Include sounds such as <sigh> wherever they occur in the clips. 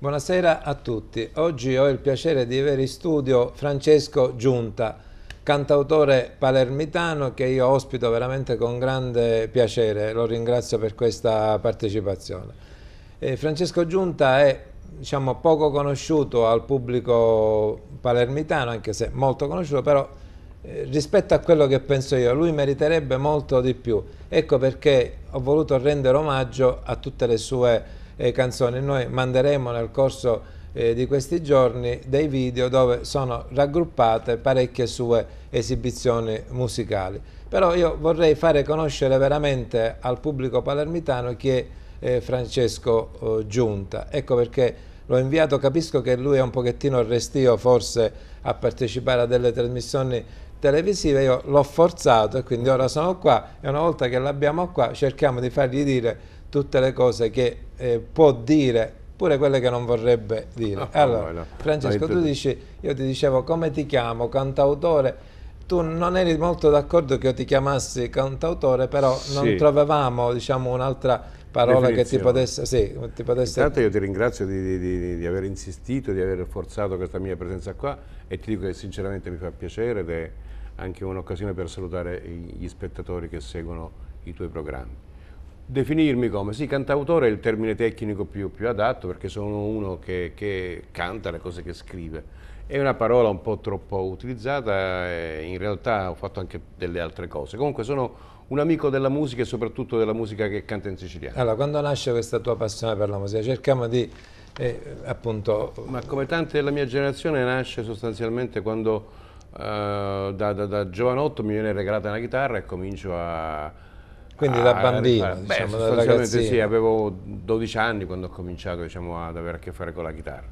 Buonasera a tutti. Oggi ho il piacere di avere in studio Francesco Giunta, cantautore palermitano che io ospito veramente con grande piacere. Lo ringrazio per questa partecipazione. Eh, Francesco Giunta è diciamo, poco conosciuto al pubblico palermitano, anche se molto conosciuto, però eh, rispetto a quello che penso io, lui meriterebbe molto di più. Ecco perché ho voluto rendere omaggio a tutte le sue eh, canzoni. Noi manderemo nel corso eh, di questi giorni dei video dove sono raggruppate parecchie sue esibizioni musicali. Però io vorrei fare conoscere veramente al pubblico palermitano chi è eh, Francesco eh, Giunta. Ecco perché l'ho inviato, capisco che lui è un pochettino restio forse a partecipare a delle trasmissioni televisive, io l'ho forzato e quindi ora sono qua e una volta che l'abbiamo qua cerchiamo di fargli dire tutte le cose che eh, può dire pure quelle che non vorrebbe dire. Ah, ah allora, no, Francesco, tu dici, io ti dicevo come ti chiamo, cantautore, tu non eri molto d'accordo che io ti chiamassi cantautore, però sì. non trovavamo diciamo, un'altra parola Definizione. che ti potesse... Sì, ti potesse... Intanto io ti ringrazio di, di, di, aver insistito, di aver forzato questa mia presenza qua e ti dico che sinceramente mi fa piacere ed è anche un'occasione per salutare gli spettatori che seguono i tuoi programmi. Definirmi come? Sì, cantautore è il termine tecnico più, più adatto perché sono uno che, che, canta le cose che scrive. È una parola un po' troppo utilizzata, e in realtà ho fatto anche delle altre cose. Comunque sono un amico della musica e soprattutto della musica che canta in siciliano. Allora, quando nasce questa tua passione per la musica? Cerchiamo di, eh, appunto... Ma come tante della mia generazione nasce sostanzialmente quando eh, da, da, da giovanotto mi viene regalata una chitarra e comincio a quindi da ah, bambino, beh, diciamo, beh, Sì, avevo 12 anni quando ho cominciato diciamo, ad avere a che fare con la chitarra.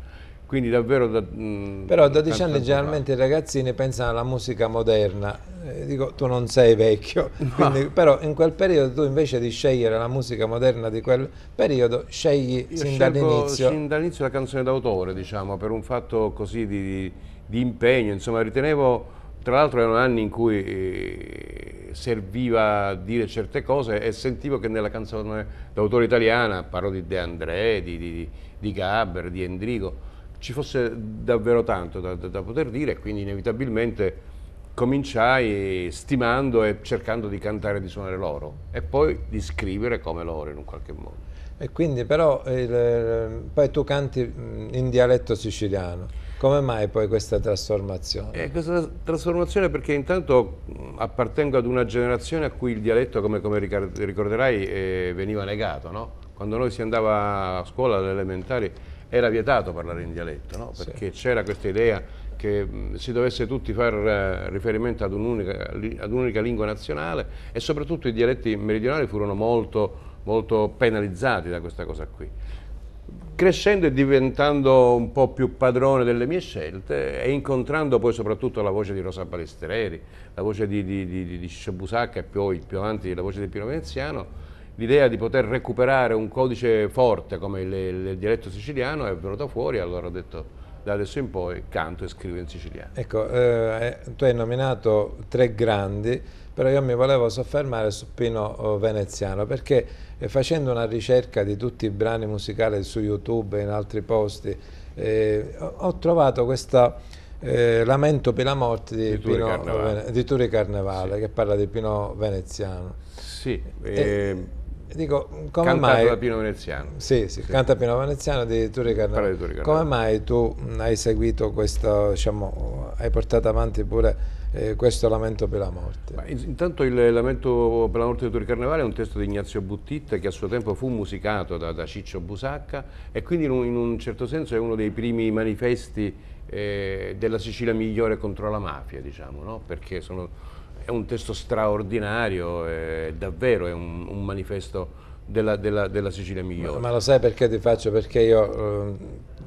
Quindi davvero... Da, mm, Però a 12 anni generalmente i ragazzini pensano alla musica moderna, eh, dico tu non sei vecchio, <laughs> no. quindi, però in quel periodo tu invece di scegliere la musica moderna di quel periodo scegli Io sin dall'inizio... Sin dall'inizio la canzone d'autore diciamo, per un fatto così di, di impegno, insomma ritenevo tra l'altro erano anni in cui eh, serviva dire certe cose e sentivo che nella canzone d'autore italiana, parlo di De André, di, di, di Gabber, di Endrigo, ci fosse davvero tanto da, da, da poter dire e quindi inevitabilmente cominciai stimando e cercando di cantare e di suonare loro e poi di scrivere come loro in un qualche modo. E quindi però il, poi tu canti mm, in dialetto siciliano. Come mai poi questa trasformazione? Eh, questa trasformazione perché intanto appartengo ad una generazione a cui il dialetto, come, come ricorderai, eh, veniva negato, no? Quando noi si andava a scuola, alle elementari, era vietato parlare in dialetto, no? Perché sì. c'era questa idea che si dovesse tutti fare eh, riferimento ad un'unica un lingua nazionale e soprattutto i dialetti meridionali furono molto, molto penalizzati da questa cosa qui crescendo e diventando un po' più padrone delle mie scelte e incontrando poi soprattutto la voce di Rosa Palestreri, la voce di, di, di, di e poi più avanti la voce di Pino Veneziano, l'idea di poter recuperare un codice forte come il, il dialetto siciliano è venuta fuori e allora ho detto da adesso in poi canto e scrivo in siciliano. Ecco, eh, eh tu hai nominato tre grandi, però io mi volevo soffermare su Pino oh, Veneziano perché eh, facendo una ricerca di tutti i brani musicali su YouTube e in altri posti eh, ho trovato questo eh, lamento per la morte di, di Turi Carnevale, di Turi Carnevale sì. che parla di Pino Veneziano. Sì, e, ehm, Dico, come Cantato mai... da Pino Veneziano. Sì, sì, sì. canta Pino Veneziano di Turi Di Come mai tu hai seguito questo, diciamo, hai portato avanti pure eh, questo lamento per la morte? Ma intanto il lamento per la morte di Turi Carnevale è un testo di Ignazio Buttitta che a suo tempo fu musicato da, da Ciccio Busacca e quindi in un, in un, certo senso è uno dei primi manifesti eh, della Sicilia migliore contro la mafia, diciamo, no? perché sono è un testo straordinario, è davvero è un, un manifesto della, della, della, Sicilia migliore. Ma, ma, lo sai perché ti faccio? Perché io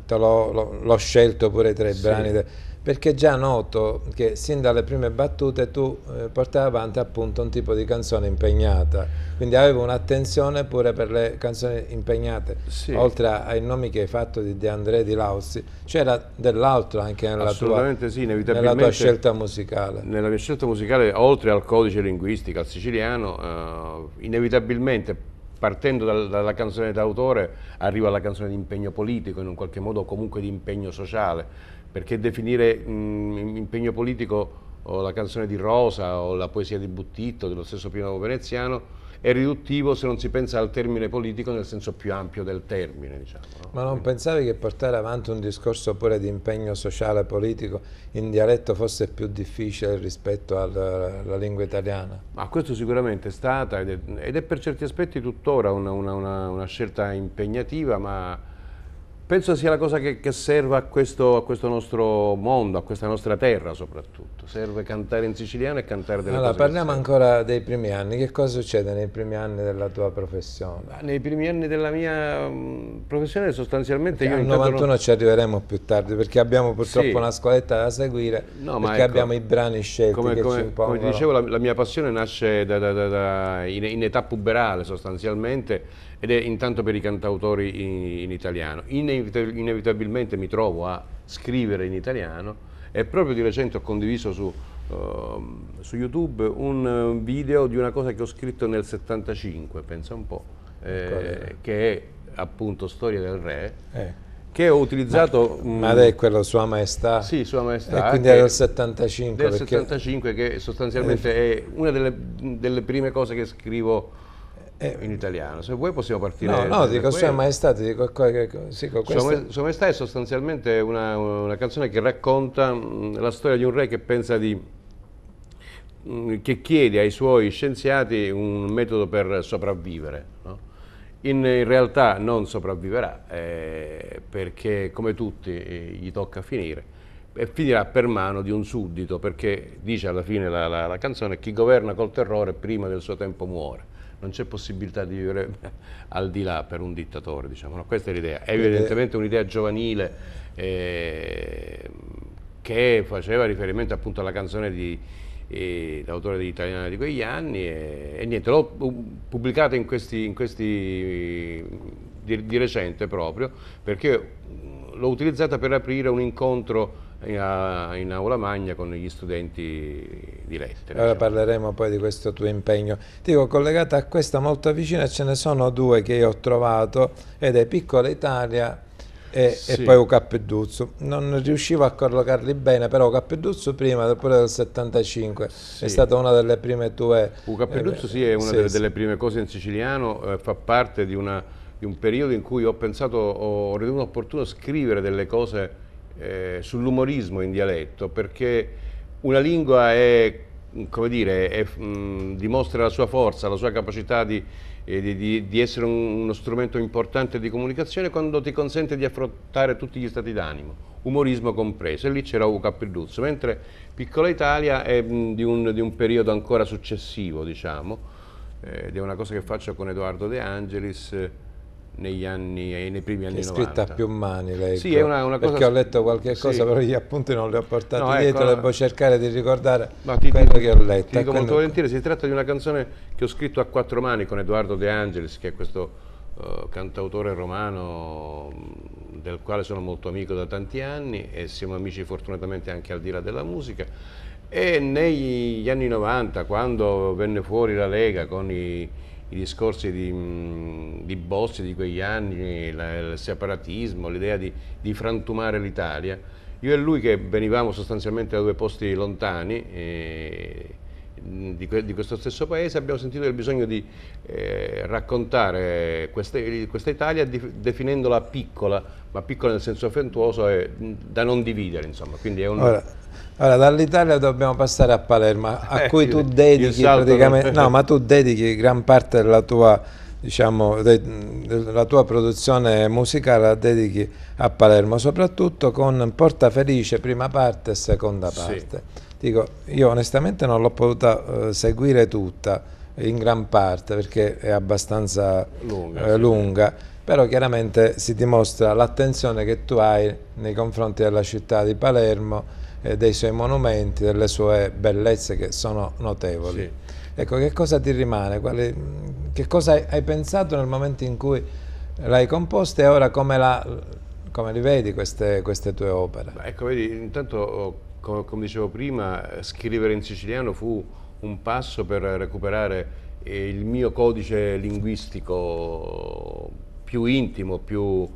eh, l'ho scelto pure tra i sì. brani. De perché è già noto che sin dalle prime battute tu eh, portavi avanti appunto un tipo di canzone impegnata, quindi avevo un'attenzione pure per le canzoni impegnate, sì. oltre ai nomi che hai fatto di De André Di Lausi, c'era dell'altro anche nella tua, sì, nella tua, scelta musicale. Nella mia scelta musicale, oltre al codice linguistico, al siciliano, eh, inevitabilmente partendo dal, dalla canzone d'autore arriva la canzone di impegno politico in un qualche modo comunque di impegno sociale perché definire mh, mm, impegno politico o la canzone di Rosa o la poesia di Buttitto, dello stesso Pino Veneziano, è riduttivo se non si pensa al termine politico nel senso più ampio del termine. Diciamo, no? Ma non pensavi che portare avanti un discorso pure di impegno sociale e politico in dialetto fosse più difficile rispetto alla, alla lingua italiana? Ma questo sicuramente è stata ed è, ed è per certi aspetti tuttora una, una, una, una scelta impegnativa, ma penso sia la cosa che, che serve a questo, a questo, nostro mondo, a questa nostra terra soprattutto. Serve cantare in siciliano e cantare delle allora, cose. Allora, parliamo ancora dei primi anni. Che cosa succede nei primi anni della tua professione? Ma nei primi anni della mia mh, professione sostanzialmente perché io... Al 91 non... ci arriveremo più tardi perché abbiamo purtroppo sì. una scaletta da seguire no, perché ecco, abbiamo i brani scelti come, che come, Come ti dicevo, la, la, mia passione nasce da, da, da, in, in età puberale sostanzialmente ed è intanto per i cantautori in, in italiano. Inevit inevitabilmente mi trovo a scrivere in italiano e proprio di recente ho condiviso su, uh, su YouTube un eh, video di una cosa che ho scritto nel 75, pensa un po', eh, che è appunto Storia del Re. Eh che ho utilizzato... Ma, mm, ma è quello Sua Maestà? Sì, Sua Maestà. E quindi era del 75? Del 75 che sostanzialmente è, eh. è una delle, delle, prime cose che scrivo eh, in italiano. Se vuoi possiamo partire. No, no, dico Sua Maestà, ti dico sì, questa... Sua Maestà è sostanzialmente una, una canzone che racconta la storia di un re che pensa di mh, che chiede ai suoi scienziati un metodo per sopravvivere. No? In, in, realtà non sopravviverà eh, perché come tutti eh, gli tocca finire e finirà per mano di un suddito perché dice alla fine la, la, la canzone chi governa col terrore prima del suo tempo muore non c'è possibilità di vivere <laughs> al di là per un dittatore, diciamo. no, questa è l'idea. È evidentemente un'idea giovanile eh, che faceva riferimento appunto alla canzone di, eh, l'autore dell'italiana di quegli anni e, e niente, l'ho pubblicata in questi, in questi di, di recente proprio perché l'ho utilizzata per aprire un incontro in aula magna con gli studenti di lettere. Allora diciamo. parleremo poi di questo tuo impegno. Ti dico, collegata a questa molto vicina ce ne sono due che io ho trovato ed è Piccola Italia e, sì. e poi Uccappeduzzo. Non riuscivo a collocarli bene, però Uccappeduzzo prima, pure del 75, sì. è stata una delle prime tue... Uccappeduzzo eh, sì, è una sì, delle, delle, prime cose in siciliano, eh, fa parte di, una, di un periodo in cui ho pensato, ho ritenuto opportuno scrivere delle cose eh, sull'umorismo in dialetto, perché una lingua è, dire, è, mh, dimostra la sua forza, la sua capacità di, eh, di, di essere un, uno strumento importante di comunicazione quando ti consente di affrontare tutti gli stati d'animo umorismo compreso, e lì c'era Uca Perduzzo, mentre Piccola Italia è mh, di, un, di un periodo ancora successivo, diciamo, eh, ed è una cosa che faccio con Edoardo De Angelis, negli anni, eh, nei primi anni 90. È scritta a più mani lei, sì, è una, una cosa... perché ho letto qualche cosa, sì. però gli appunti non li ho portati no, dietro, ecco, devo cercare di ricordare no, ti, quello ti, che ho letto. Ti dico molto volentieri, si tratta di una canzone che ho scritto a quattro mani con Edoardo De Angelis, che è questo uh, cantautore romano del quale sono molto amico da tanti anni e siamo amici fortunatamente anche al di là della musica. E negli anni 90, quando venne fuori la Lega con i i discorsi di, mm, di Bossi di quegli anni, la, il separatismo, l'idea di, di, frantumare l'Italia. Io e lui che venivamo sostanzialmente da due posti lontani, eh, di, di, questo stesso paese abbiamo sentito il bisogno di eh, raccontare queste, questa Italia di, definendola piccola, ma piccola nel senso affettuoso e da non dividere insomma. Un... Ora, ora dall'Italia dobbiamo passare a Palermo, a eh, cui tu dedichi praticamente, non... no <laughs> ma tu dedichi gran parte della tua diciamo, la tua produzione musicale la dedichi a Palermo, soprattutto con Porta Felice, prima parte e seconda parte. Sì. Dico, io onestamente non l'ho potuta eh, seguire tutta, in gran parte, perché è abbastanza lunga, eh, sì. lunga però chiaramente si dimostra l'attenzione che tu hai nei confronti della città di Palermo, eh, dei suoi monumenti, delle sue bellezze che sono notevoli. Sì. Ecco, che cosa ti rimane? Quale, che cosa hai, hai, pensato nel momento in cui l'hai composta e ora come, la, come li vedi queste, queste tue opere? ecco, vedi, intanto come, come dicevo prima, eh, scrivere in siciliano fu un passo per recuperare eh, il mio codice linguistico più intimo, più,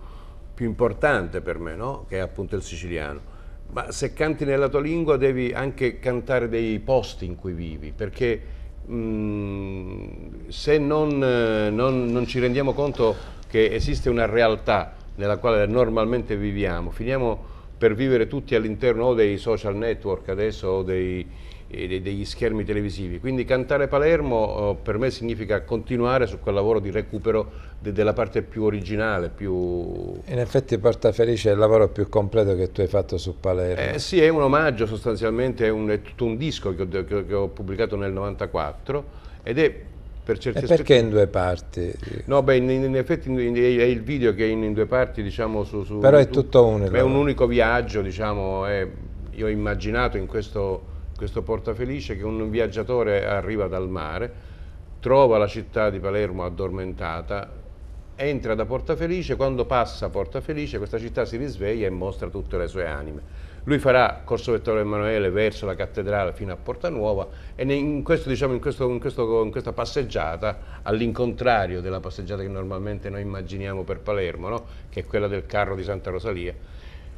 più importante per me, no? che è appunto il siciliano. Ma se canti nella tua lingua devi anche cantare dei posti in cui vivi, perché mh, mm, se non, eh, non, non ci rendiamo conto che esiste una realtà nella quale normalmente viviamo, finiamo per vivere tutti all'interno o dei social network adesso o dei, degli schermi televisivi. Quindi cantare Palermo eh, per me significa continuare su quel lavoro di recupero de della parte più originale, più... In effetti Porta Felice è il lavoro più completo che tu hai fatto su Palermo. Eh, sì, è un omaggio sostanzialmente, è, un, è tutto un disco che ho, che ho pubblicato nel 94 ed è per certi e perché in due parti? No, beh, in, in effetti è il video che è in, in due parti, diciamo, su, su Però è tutto unico. È un unico viaggio, diciamo, è, io ho immaginato in questo, questo portafelice che un viaggiatore arriva dal mare, trova la città di Palermo addormentata, entra da Portafelice, quando passa a Portafelice questa città si risveglia e mostra tutte le sue anime. Lui farà Corso Vettore Emanuele verso la cattedrale fino a Porta Nuova e in, questo, diciamo, in, questo, in, questo, in questa passeggiata, all'incontrario della passeggiata che normalmente noi immaginiamo per Palermo, no? che è quella del carro di Santa Rosalia,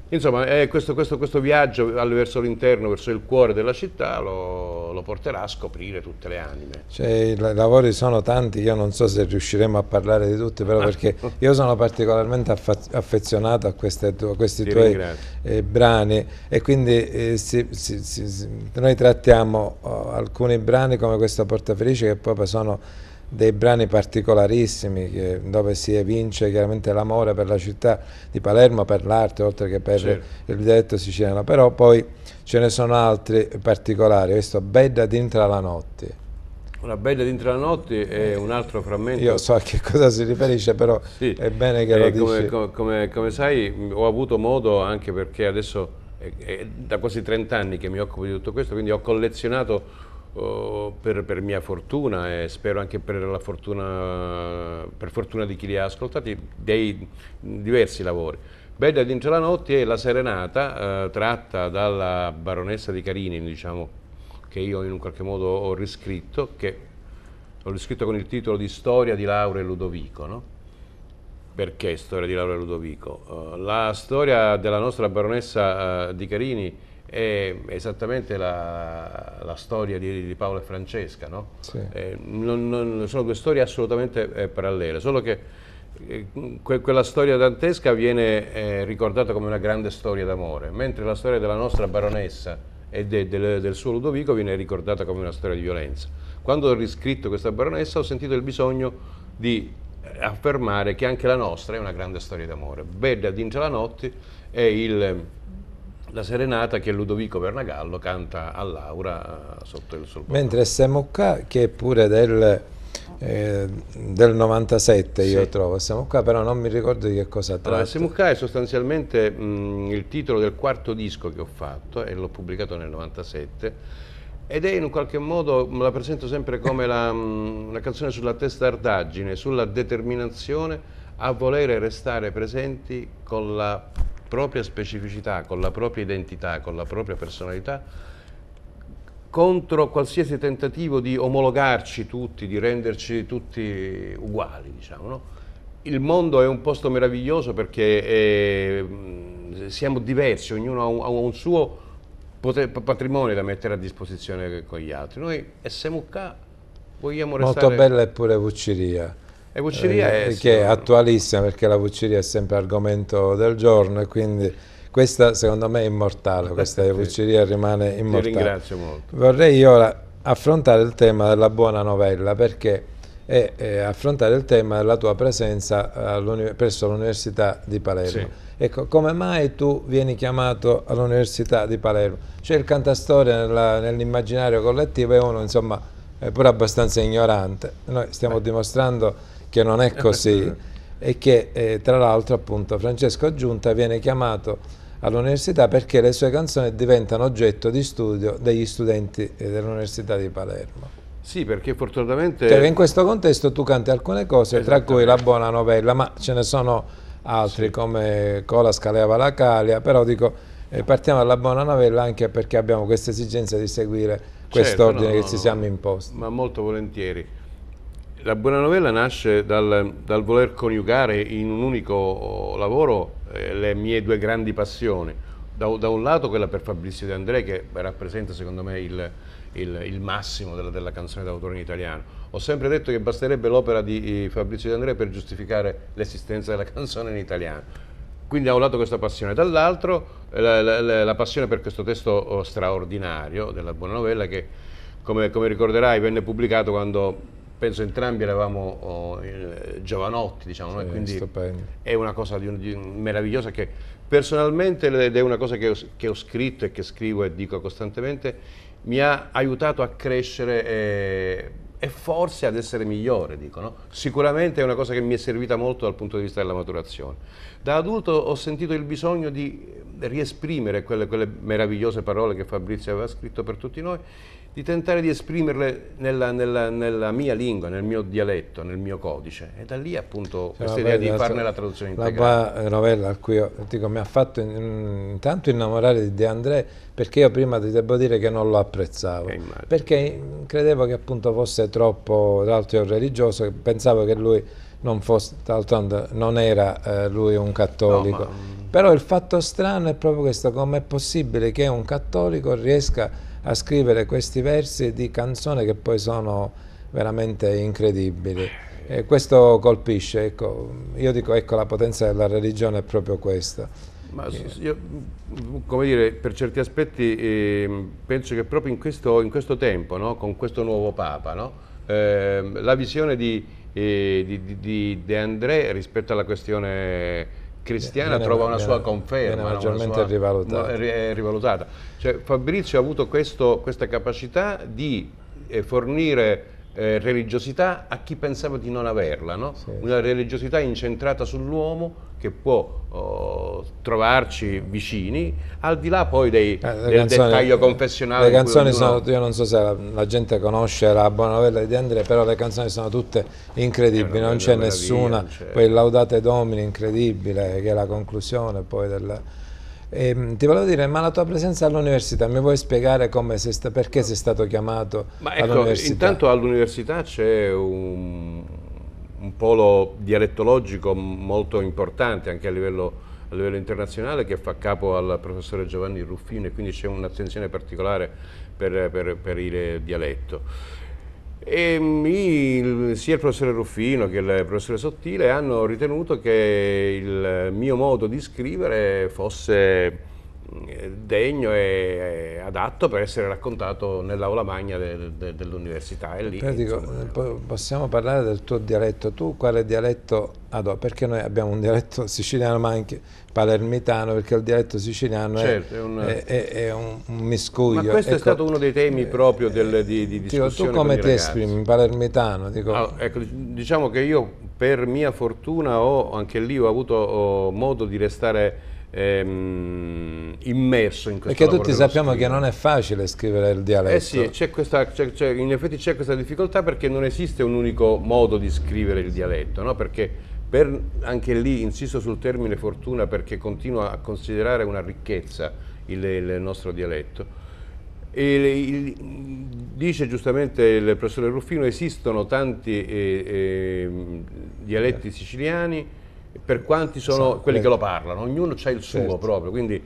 Insomma, eh, questo, questo, questo, viaggio verso l'interno, verso il cuore della città, lo, lo, porterà a scoprire tutte le anime. Cioè, I lavori sono tanti, io non so se riusciremo a parlare di tutti, però ah. perché io sono particolarmente affezionato a, queste, a questi Ti tuoi eh, brani e quindi eh, si, si, si, noi trattiamo oh, alcuni brani come questo Portafelice che poi sono dei brani particolarissimi dove si evince chiaramente l'amore per la città di Palermo, per l'arte oltre che per certo. il dialetto siciliano, però poi ce ne sono altri particolari, questo Bedda d'intra la notte. Una bella d'intra la notte è un altro frammento. Io so a che cosa si riferisce, però sì. è bene che eh, lo come, come, come, come, sai, ho avuto modo, anche perché adesso è, è da quasi 30 anni che mi occupo di tutto questo, quindi ho collezionato per, per, mia fortuna e spero anche per, fortuna, per fortuna, di chi li ha ascoltati, dei diversi lavori. Bella dentro la notte è la serenata eh, tratta dalla baronessa di Carini, diciamo, che io in un qualche modo ho riscritto, che ho riscritto con il titolo di Storia di Laura e Ludovico, no? Perché storia di Laura e Ludovico? Uh, la storia della nostra baronessa uh, di Carini è esattamente la, la storia di, di, Paolo e Francesca, no? sì. eh, non, non, sono due storie assolutamente eh, parallele, solo che eh, que, quella storia dantesca viene eh, ricordata come una grande storia d'amore, mentre la storia della nostra baronessa e de, de, del suo Ludovico viene ricordata come una storia di violenza. Quando ho riscritto questa baronessa ho sentito il bisogno di affermare che anche la nostra è una grande storia d'amore. Bella notte è il la serenata che Ludovico Bernagallo canta a Laura eh, sotto il solpone. Mentre siamo che è pure del, eh, del 97 io trovo, siamo però non mi ricordo di che cosa tratta. Allora, siamo è sostanzialmente mh, mm, il titolo del quarto disco che ho fatto e l'ho pubblicato nel 97 ed è in un qualche modo, me la presento sempre come la, mm, una canzone sulla testardaggine, sulla determinazione a volere restare presenti con la propria specificità, con la propria identità, con la propria personalità, contro qualsiasi tentativo di omologarci tutti, di renderci tutti uguali, diciamo, no? Il mondo è un posto meraviglioso perché è, mm, siamo diversi, ognuno ha un, ha un suo patrimonio da mettere a disposizione con gli altri. Noi SMUK vogliamo restare... Molto bella è pure Vucciria e Vucceria eh, è... Che è attualissima perché la Vucceria è sempre argomento del giorno e quindi questa secondo me è immortale, questa <laughs> sì. Vucceria rimane immortale. Ti ringrazio molto. Vorrei ora affrontare il tema della buona novella perché è, è affrontare il tema della tua presenza presso l'Università di Palermo. Sì. Ecco, come mai tu vieni chiamato all'Università di Palermo? Cioè il cantastoria nell'immaginario nell collettivo è uno insomma pure abbastanza ignorante. Noi stiamo Beh. dimostrando che non è <laughs> così eh, eh. e che eh, tra l'altro appunto Francesco Giunta viene chiamato all'università perché le sue canzoni diventano oggetto di studio degli studenti eh, dell'Università di Palermo. Sì, perché fortunatamente... Cioè, in questo contesto tu canti alcune cose, tra cui la buona novella, ma ce ne sono altri sì. come Cola scaleava la Calia, però dico, eh, partiamo dalla buona novella anche perché abbiamo questa esigenza di seguire certo, quest'ordine certo, no, che no, ci siamo imposti. Ma molto volentieri la buona novella nasce dal, dal voler coniugare in un unico lavoro eh, le mie due grandi passioni. Da, da, un lato quella per Fabrizio De André che rappresenta secondo me il, il, il massimo della, della canzone d'autore in italiano. Ho sempre detto che basterebbe l'opera di eh, Fabrizio De André per giustificare l'esistenza della <laughs> canzone in italiano. Quindi da un lato questa passione, dall'altro eh, la, la, la, passione per questo testo oh, straordinario della buona novella che come, come ricorderai venne pubblicato quando penso entrambi eravamo oh, eh, giovanotti, diciamo, sì, quindi è una cosa di un, di un, meravigliosa che personalmente, ed è una cosa che ho, che ho, scritto e che scrivo e dico costantemente, mi ha aiutato a crescere e, eh, e forse ad essere migliore, dico, no? Sicuramente è una cosa che mi è servita molto dal punto di vista della maturazione. Da adulto ho sentito il bisogno di riesprimere quelle, quelle meravigliose parole che Fabrizio aveva scritto per tutti noi di tentare di esprimerle nella, nella, nella, mia lingua, nel mio dialetto, nel mio codice. E da lì appunto sì, questa idea di farne la traduzione integrale. La eh, novella a cui dico, mi ha fatto intanto innamorare di De André perché io prima ti devo dire che non lo apprezzavo, eh, perché credevo che appunto fosse troppo, tra l'altro io religioso, pensavo che lui non fosse, d'altronde non era eh, lui un cattolico. No, ma... Mm. Però il fatto strano è proprio questo, com'è possibile che un cattolico riesca a a scrivere questi versi di canzone che poi sono veramente incredibili. E questo colpisce, ecco, io dico ecco la potenza della religione è proprio questa. Ma io, come dire, per certi aspetti eh, penso che proprio in questo, in questo tempo, no? con questo nuovo Papa, no? eh, la visione di, eh, di, di, di De André rispetto alla questione Cristiana viene, trova una viene, sua conferma. Viene maggiormente sua, rivalutata. È eh, rivalutata. Cioè, Fabrizio ha avuto questo, questa capacità di eh, fornire eh, religiosità a chi pensava di non averla, no? sì, una religiosità incentrata sull'uomo che può oh, trovarci vicini, al di là poi dei, eh, del canzoni, dettaglio confessionale. Le canzoni sono, io non so se la, la gente conosce la buona novella di Andrea, però le canzoni sono tutte incredibili, eh, non c'è nessuna, poi il Laudate Domini incredibile, che è la conclusione poi del e, ehm, ti volevo dire, ma la tua presenza all'università, mi vuoi spiegare sei sta, perché sei stato chiamato ma ecco, all'università? Intanto all'università c'è un, un, polo dialettologico molto importante anche a livello, a livello, internazionale che fa capo al professore Giovanni Ruffino e quindi c'è un'attenzione particolare per, per, per il dialetto. E mi, mm, sia il professore Ruffino che il professore Sottile hanno ritenuto che il mio modo di scrivere fosse degno e adatto per essere raccontato nell'aula magna de, de, dell'università. Eh, possiamo parlare del tuo dialetto, tu quale dialetto adoperi? Perché noi abbiamo un dialetto <laughs> siciliano ma anche palermitano, perché il dialetto siciliano certo, è, un, è, è, è un, miscuglio. Ma questo ecco, è stato uno dei temi eh, proprio del, di, di discussione Tu come ti esprimi, in palermitano? Dico. Allora, ah, ecco, diciamo che io per mia fortuna ho, anche lì ho avuto ho modo di restare ehm, immerso in questo Perché tutti sappiamo che non è facile scrivere il dialetto. Eh sì, c'è questa, c'è, c'è, in effetti c'è questa difficoltà perché non esiste un unico modo di scrivere il dialetto, no? perché per, anche lì insisto sul termine fortuna perché continuo a considerare una ricchezza il, il nostro dialetto. E, dice giustamente il professore Ruffino esistono tanti eh, eh, dialetti siciliani per quanti sono sì, esatto. quelli beh. che lo parlano, ognuno ha il suo certo. proprio, quindi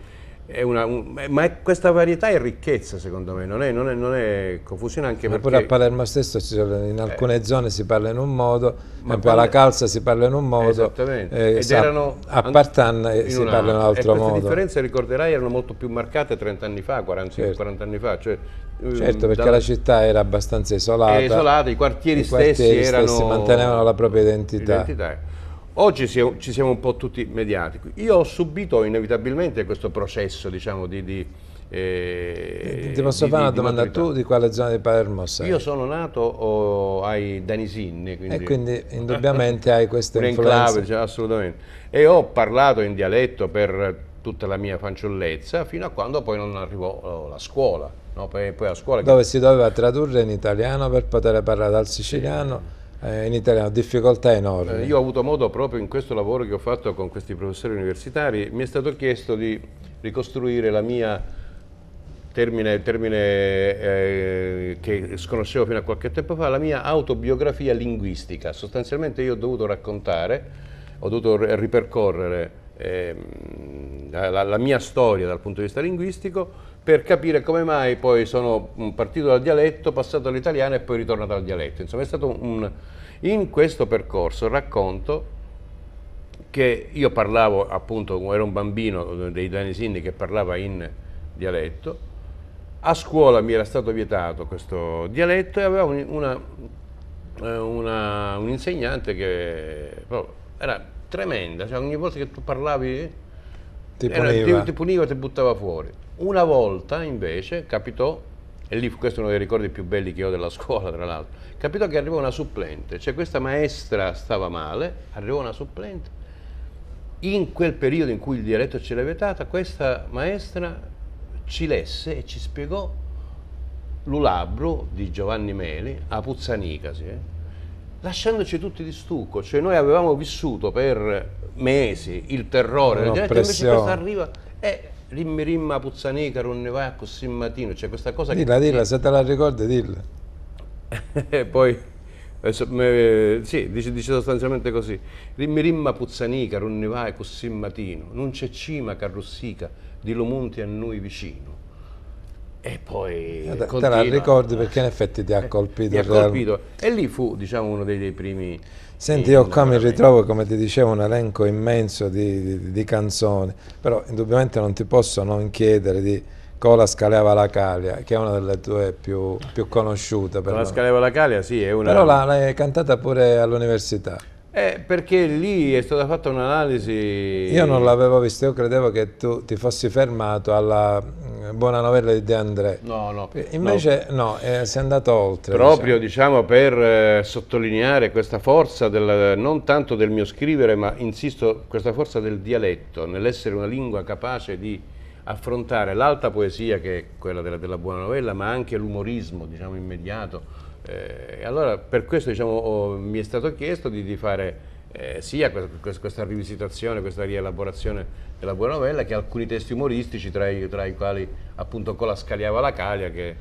è una, un, ma è, questa varietà è ricchezza secondo me, non è, non è, non è confusione anche ma perché... Pure a Palermo stesso in eh. alcune eh, zone si parla in un modo, ma poi alla Calza si parla in un modo, eh, Ed sa, erano a Partan eh, si una, parla in un eh, altro modo. Le differenze ricorderai erano molto più marcate 30 anni fa, 40, certo. 40 anni fa, cioè, Certo, perché da... la città era abbastanza isolata. Isolata, i quartieri, i quartieri stessi, erano... mantenevano la propria identità. identità. Oggi ci siamo un po' tutti mediati. Io ho subito inevitabilmente questo processo, diciamo, di, di eh, Ti posso di, fare una di, domanda? Di tu di quale zona di Palermo sei? Io sono nato oh, ai Danisinni. Quindi... E quindi indubbiamente hai queste <laughs> enclave, Cioè, assolutamente. E ho parlato in dialetto per tutta la mia fanciullezza fino a quando poi non arrivò oh, la scuola. No? Poi, poi scuola Dove che... si doveva tradurre in italiano per poter parlare al siciliano. Sì eh, in Italia è una difficoltà enorme. Eh, io ho avuto modo proprio in questo lavoro che ho fatto con questi professori universitari, mi è stato chiesto di ricostruire la mia termine, termine eh, che sconoscevo fino a qualche tempo fa, la mia autobiografia linguistica. Sostanzialmente io ho dovuto raccontare, ho dovuto ripercorrere eh, la, la, mia storia dal punto di vista linguistico per capire come mai poi sono partito dal dialetto, passato all'italiano e poi ritornato al dialetto. Insomma, è stato un... In questo percorso racconto che io parlavo appunto, ero un bambino dei danesini che parlava in dialetto, a scuola mi era stato vietato questo dialetto e avevo una, eh, una, un insegnante che boh, era tremenda, cioè ogni volta che tu parlavi ti, era, puniva. ti, ti puniva, ti buttava fuori. Una volta invece capitò, e lì questo è uno dei ricordi più belli che ho della scuola tra l'altro, capitò che arrivò una supplente, cioè questa maestra stava male, arrivò una supplente, in quel periodo in cui il dialetto ce l'è vietata, questa maestra ci lesse e ci spiegò l'ulabro di Giovanni Meli a Puzzanicasi, eh? lasciandoci tutti di stucco, cioè noi avevamo vissuto per mesi il terrore, no, invece questa arriva... Eh, rimmi rimma puzzanica non ne vai a così mattino cioè questa cosa dilla che... dilla se te la ricordi dilla <laughs> e poi eh, eh sì, dice, dice, sostanzialmente così rimmi rimma puzzanica non ne vai così mattino non c'è cima carrossica di lo monti a noi vicino e poi eh, te la ricordi perché in effetti ti ha eh, colpito. Eh, ti ha colpito. E lì fu diciamo, uno dei, dei primi... Senti, io qua mi ritrovo, come ti dicevo, un elenco immenso di, di, di canzoni, però indubbiamente non ti posso non chiedere di Cola Scaleava la Calia, che è una delle tue più, più conosciute. Cola Scaleava la Calia, sì, è una... Però l'hai cantata pure all'università. Eh, perché lì è stata fatta un'analisi... Io non l'avevo vista, io credevo che tu ti fossi fermato alla mm, buona novella di De André. No, no. Eh, invece no, no eh, sei andato oltre. Proprio diciamo, diciamo per eh, sottolineare questa forza, del, non tanto del mio scrivere, ma insisto, questa forza del dialetto, nell'essere una lingua capace di affrontare l'alta poesia che è quella della, della buona novella, ma anche l'umorismo, diciamo, immediato, eh, allora per questo diciamo, oh, mi è stato chiesto di, di fare eh, sia questa, questa, rivisitazione, questa rielaborazione della buona novella che alcuni testi umoristici tra i, tra i quali appunto Cola Scaliava la Caglia che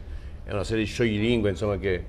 è una serie di scioglilingue insomma che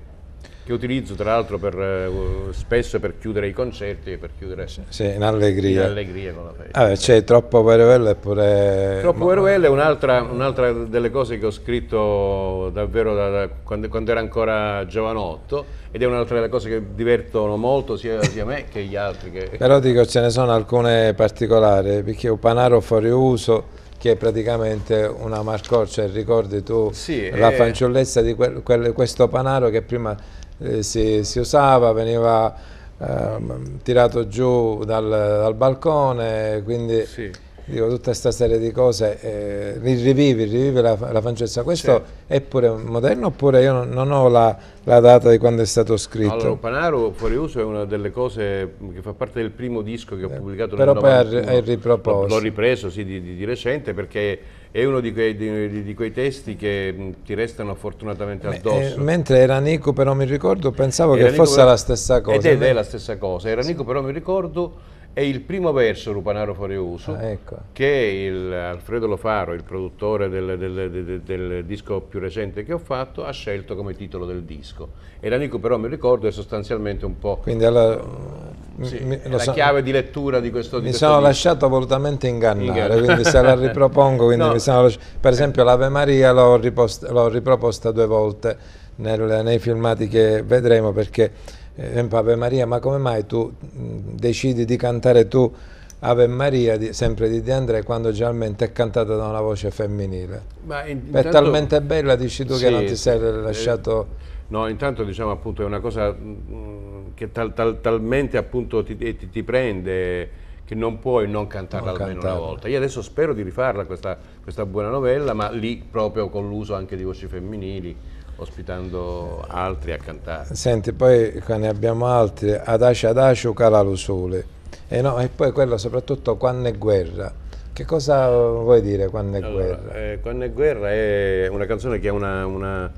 che utilizzo tra l'altro per, eh, spesso per chiudere i concerti e per chiudere sì, in allegria. In allegria con la festa. Ah, c'è Troppo Veruello è pure... Troppo Veruello è un'altra, un delle cose che ho scritto davvero da, da, quando, quando era ancora giovanotto ed è un'altra delle cose che divertono molto sia, sia me che gli altri. Che... Però dico ce ne sono alcune particolari perché un panaro fuori uso che è praticamente una marcorcia, ricordi tu sì, la eh. fanciullezza di quel, quel, questo panaro che prima eh, si, si, usava, veniva eh, tirato giù dal, dal balcone, quindi sì. dico, tutta questa serie di cose, eh, rivivi, rivivi la, la fanciullezza. Questo certo. è pure moderno oppure io non, non ho la, la, data di quando è stato scritto? Allora, Panaro fuori uso è una delle cose che fa parte del primo disco che ho eh, pubblicato Però nel poi è riproposto. L'ho ripreso sì, di, di, di recente perché è uno di quei, di, di quei, testi che ti restano fortunatamente addosso. Eh, mentre Nico, però mi ricordo, pensavo Eranico che fosse però, la stessa cosa. Ed è, ed è la stessa cosa. Era sì. però mi ricordo è il primo verso Rupanaro Foreuso ah, ecco. che il Alfredo Lofaro, il produttore del, del, del, del, disco più recente che ho fatto, ha scelto come titolo del disco. E l'anico però mi ricordo è sostanzialmente un po'... Quindi alla, mm, sì, mi, la so, chiave di lettura di questo disco. Mi questo sono disco. lasciato volutamente ingannare, Inganno. quindi se la ripropongo... No. Lasci... Per esempio l'Ave Maria l'ho riproposta due volte nel, nei filmati che vedremo perché esempio eh, Ave Maria, ma come mai tu mm, decidi di cantare tu Ave Maria, di, sempre di De André, quando generalmente è cantata da una voce femminile? Ma intanto, è talmente bella, dici tu, sì, che non ti sei lasciato... Eh, no, intanto diciamo appunto è una cosa mh, mm, mm, che tal, tal, talmente appunto ti, ti, ti, prende che non puoi non cantarla non almeno cantarla. una volta. Io adesso spero di rifarla questa, questa buona novella, ma lì proprio con l'uso anche di voci femminili ospitando altri a cantare. Senti, poi ne abbiamo altri, Adaci Adacio Cala lo Sole, e, eh no, e poi quello soprattutto Quando è guerra. Che cosa vuoi dire Quando è allora, guerra? Eh, quando è guerra è una canzone che ha una, una,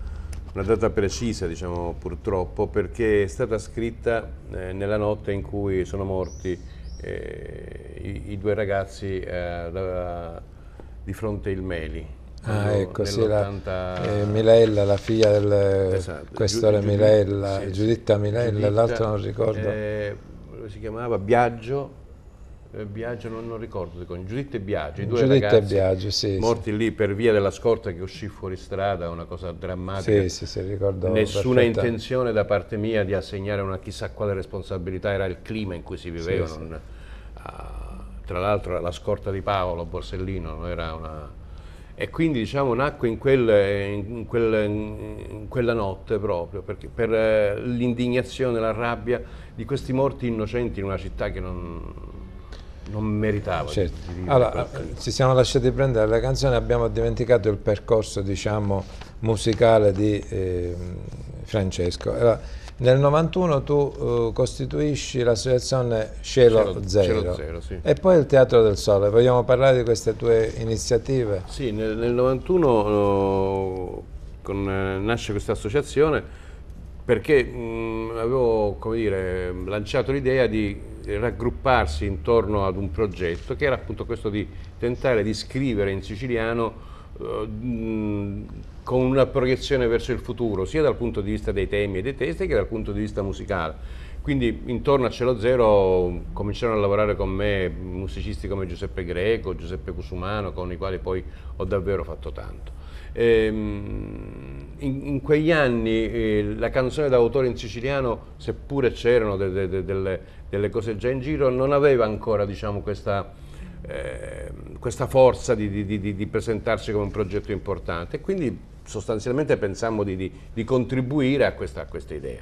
una, data precisa, diciamo purtroppo, perché è stata scritta eh, nella notte in cui sono morti eh, i, i, due ragazzi da, eh, di fronte il Meli Ah, ecco, sì, la, eh, Milella, la figlia del esatto, questore Giud- Milella, sì, Giuditta Milella, Giuditta, l'altro non ricordo. Eh, si chiamava Biagio, eh, Biagio non, non ricordo, Giuditta e Biagio, i due Giuditta ragazzi Biagio, sì, morti sì. lì per via della scorta che uscì fuori strada, una cosa drammatica. Sì, sì, sì, ricordo. Nessuna intenzione da parte mia di assegnare una chissà quale responsabilità, era il clima in cui si viveva. Sì, sì. Ah, tra l'altro la scorta di Paolo Borsellino era una e quindi diciamo, nacque in, quel, in, quel, in, quella notte proprio per eh, l'indignazione, la rabbia di questi morti innocenti in una città che non, non meritava. Certo. allora, ci siamo lasciati prendere la canzone, abbiamo dimenticato il percorso diciamo, musicale di eh, Francesco. Allora, nel 91 tu uh, costituisci l'associazione Cielo, Cielo Zero, Cielo Zero sì. e poi il Teatro del Sole. Vogliamo parlare di queste tue iniziative? Sì, nel, nel 91 uh, eh, con, eh, nasce questa associazione perché mh, mm, avevo dire, lanciato l'idea di raggrupparsi intorno ad un progetto che era appunto questo di tentare di scrivere in siciliano uh, eh, mh, mm, con una proiezione verso il futuro, sia dal punto di vista dei temi e dei testi che dal punto di vista musicale. Quindi intorno a Cielo Zero cominciarono a lavorare con me musicisti come Giuseppe Greco, Giuseppe Cusumano, con i quali poi ho davvero fatto tanto. Ehm, in, in, quegli anni eh, la canzone d'autore in siciliano, seppure c'erano de, de, de, delle, delle, cose già in giro, non aveva ancora diciamo, questa, eh, questa, forza di, di, di, di presentarsi come un progetto importante. Quindi sostanzialmente pensammo di, di, di contribuire a questa, a questa, idea.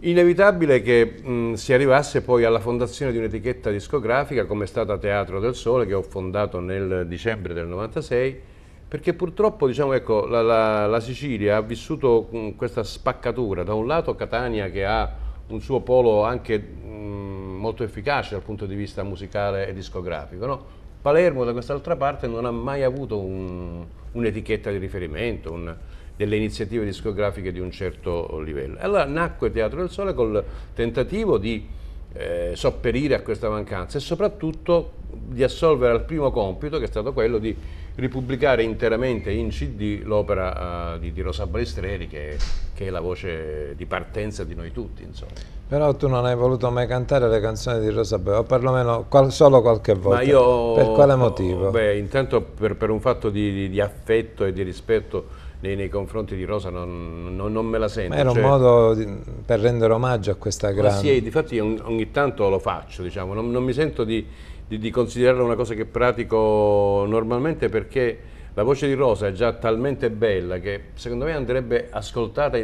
Inevitabile che mh, si arrivasse poi alla fondazione di un'etichetta discografica come è stata Teatro del Sole che ho fondato nel dicembre del 96 perché purtroppo diciamo, ecco, la, la, la, Sicilia ha vissuto mh, questa spaccatura, da un lato Catania che ha un suo polo anche mh, molto efficace dal punto di vista musicale e discografico, no? Palermo da quest'altra parte non ha mai avuto un'etichetta di riferimento, un, delle iniziative discografiche di un certo livello. Allora nacque Teatro del Sole col tentativo di eh, sopperire a questa mancanza e soprattutto di assolvere al primo compito che è stato quello di ripubblicare interamente in CD l'opera uh, di, di, Rosa Balestreri che, che, è la voce di partenza di noi tutti. Insomma. Però tu non hai voluto mai cantare le canzoni di Rosa Balestreri, o perlomeno qual, solo qualche volta. Ma io, per quale motivo? Beh, intanto per, per un fatto di, di, di affetto e di rispetto nei, nei, confronti di Rosa non, non, non me la sento. Ma era cioè, un modo di, per rendere omaggio a questa grande... Ma sì, difatti ogni, ogni tanto lo faccio, diciamo. non, non mi sento di di, di considerarla una cosa che pratico normalmente perché la voce di Rosa è già talmente bella che secondo me andrebbe ascoltata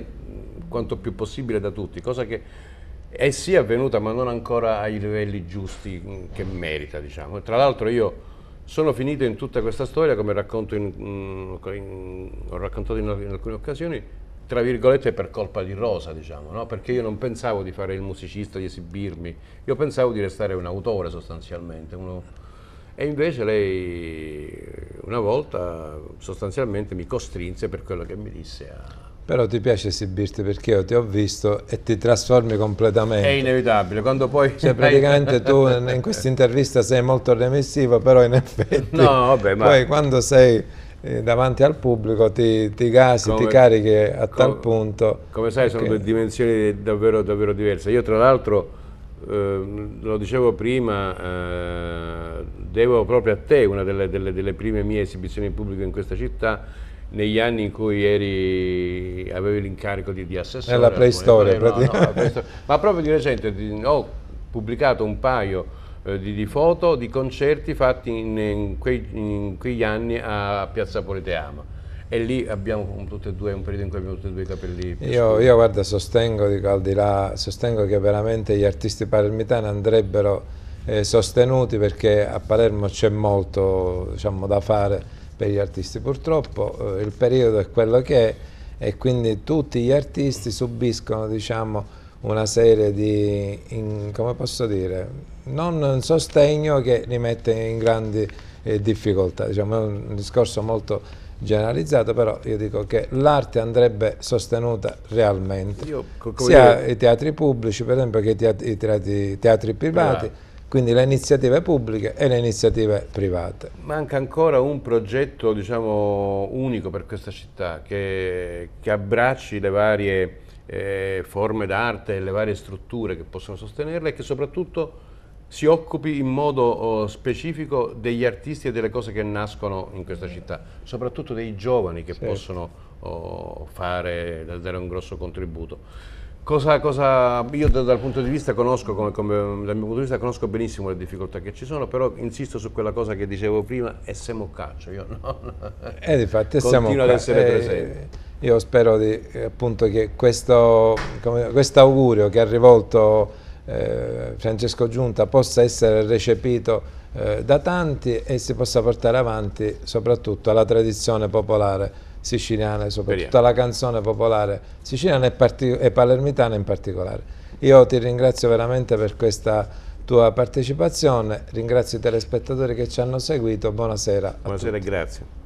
quanto più possibile da tutti, cosa che è sì avvenuta ma non ancora ai livelli giusti mm, che merita. Diciamo. Tra l'altro io sono finito in tutta questa storia, come racconto in, mm, in, ho raccontato in, in alcune occasioni, tra virgolette per colpa di Rosa, diciamo, no? perché io non pensavo di fare il musicista, di esibirmi, io pensavo di restare un autore sostanzialmente. Uno... E invece lei una volta sostanzialmente mi costrinse per quello che mi disse a... Però ti piace esibirti perché io ti ho visto e ti trasformi completamente. È inevitabile, quando poi... Cioè <laughs> praticamente tu in questa intervista sei molto remissivo, però in effetti... No, vabbè, ma... Poi quando sei davanti al pubblico ti, ti gasi, come, ti carichi a com, tal punto. Come sai sono due dimensioni davvero, davvero diverse. Io tra l'altro, eh, lo dicevo prima, eh, devo proprio a te una delle, delle, delle, prime mie esibizioni in pubblico in questa città negli anni in cui eri, avevi l'incarico di, di assessore. Nella preistoria. No, no, ma proprio di recente ho pubblicato un paio eh, di, di, foto, di concerti fatti in, in, quei, in quegli anni a Piazza Politeama e lì abbiamo tutti e due un periodo in cui abbiamo tutti e due i capelli io, io, guarda sostengo dico, al di là sostengo che veramente gli artisti palermitani andrebbero eh, sostenuti perché a Palermo c'è molto diciamo, da fare per gli artisti purtroppo eh, il periodo è quello che è e quindi tutti gli artisti subiscono diciamo, una serie di in, come posso dire non un sostegno che li mette in grandi eh, difficoltà. Diciamo, è un discorso molto generalizzato, però io dico che l'arte andrebbe sostenuta realmente, io, sia io... i teatri pubblici per esempio che i teatri, i teatri, i teatri privati. Ah. Quindi le iniziative pubbliche e le iniziative private. Manca ancora un progetto diciamo, unico per questa città che, che abbracci le varie eh, forme d'arte, e le varie strutture che possono sostenerla e che soprattutto si occupi in modo oh, specifico degli artisti e delle cose che nascono in questa città, soprattutto dei giovani che certo. possono oh, fare, dare un grosso contributo. Cosa, cosa, io dal punto di vista conosco, come, come, dal mio punto di vista conosco benissimo le difficoltà che ci sono, però insisto su quella cosa che dicevo prima, e siamo caccio, io no, <laughs> E eh, di fatto siamo ad essere presenti. Eh, io spero di, appunto che questo, come, questo augurio che ha rivolto eh, Francesco Giunta possa essere recepito eh, da tanti e si possa portare avanti soprattutto alla tradizione popolare siciliana e soprattutto Speriamo. canzone popolare siciliana e, e palermitana in particolare. Io ti ringrazio veramente per questa tua partecipazione, ringrazio i telespettatori che ci hanno seguito, buonasera. Buonasera e grazie.